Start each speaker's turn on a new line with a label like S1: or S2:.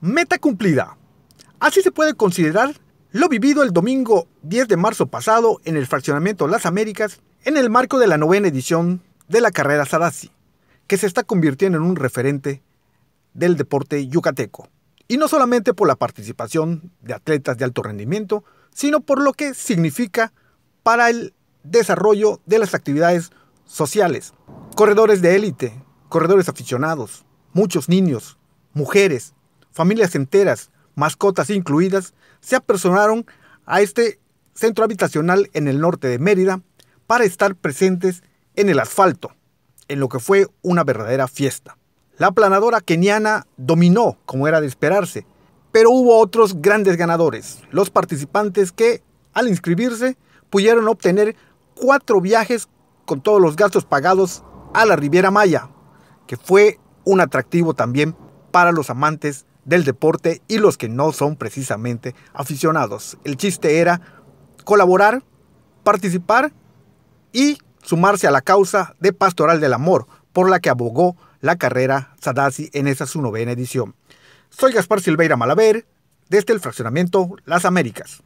S1: meta! cumplida. Así se puede considerar lo vivido el domingo 10 de marzo pasado en el fraccionamiento Las Américas en el marco de la novena edición de la carrera Sarasi, que se está convirtiendo en un referente del deporte yucateco. Y no solamente por la participación de atletas de alto rendimiento, sino por lo que significa para el desarrollo de las actividades sociales, corredores de élite, corredores aficionados, muchos niños, mujeres, familias enteras, mascotas incluidas, se apersonaron a este centro habitacional en el norte de Mérida para estar presentes en el asfalto, en lo que fue una verdadera fiesta. La planadora keniana dominó, como era de esperarse, pero hubo otros grandes ganadores, los participantes que, al inscribirse, pudieron obtener cuatro viajes con todos los gastos pagados a la Riviera Maya, que fue un atractivo también para los amantes del deporte y los que no son precisamente aficionados. El chiste era colaborar, participar y sumarse a la causa de Pastoral del Amor, por la que abogó la carrera Sadasi en esa su novena edición. Soy Gaspar Silveira Malaver, desde el Fraccionamiento Las Américas.